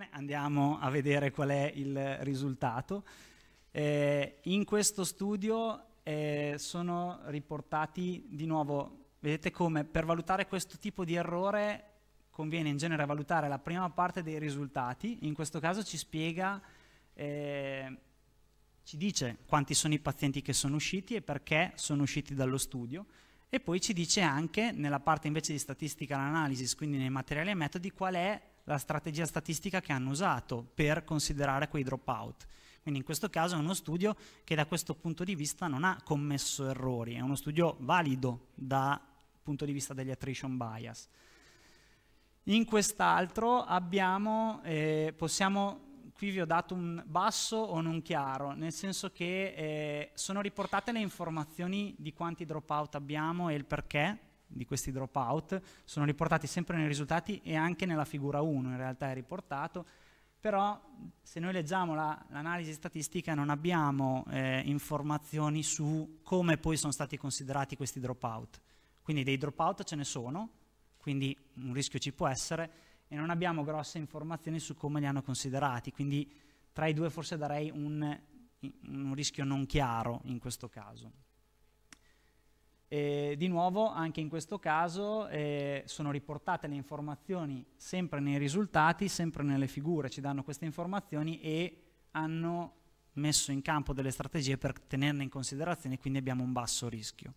Attenzione, andiamo a vedere qual è il risultato. Eh, in questo studio eh, sono riportati di nuovo, vedete come per valutare questo tipo di errore conviene in genere valutare la prima parte dei risultati, in questo caso ci spiega, eh, ci dice quanti sono i pazienti che sono usciti e perché sono usciti dallo studio e poi ci dice anche nella parte invece di statistical analysis, quindi nei materiali e metodi, qual è la strategia statistica che hanno usato per considerare quei dropout. Quindi in questo caso è uno studio che da questo punto di vista non ha commesso errori, è uno studio valido dal punto di vista degli attrition bias. In quest'altro abbiamo, eh, possiamo qui vi ho dato un basso o non chiaro, nel senso che eh, sono riportate le informazioni di quanti dropout abbiamo e il perché, di questi dropout sono riportati sempre nei risultati e anche nella figura 1 in realtà è riportato, però se noi leggiamo l'analisi statistica non abbiamo eh, informazioni su come poi sono stati considerati questi dropout. Quindi dei dropout ce ne sono, quindi un rischio ci può essere, e non abbiamo grosse informazioni su come li hanno considerati, quindi tra i due forse darei un, un rischio non chiaro in questo caso. E di nuovo, anche in questo caso, eh, sono riportate le informazioni sempre nei risultati, sempre nelle figure, ci danno queste informazioni e hanno messo in campo delle strategie per tenerne in considerazione, quindi abbiamo un basso rischio.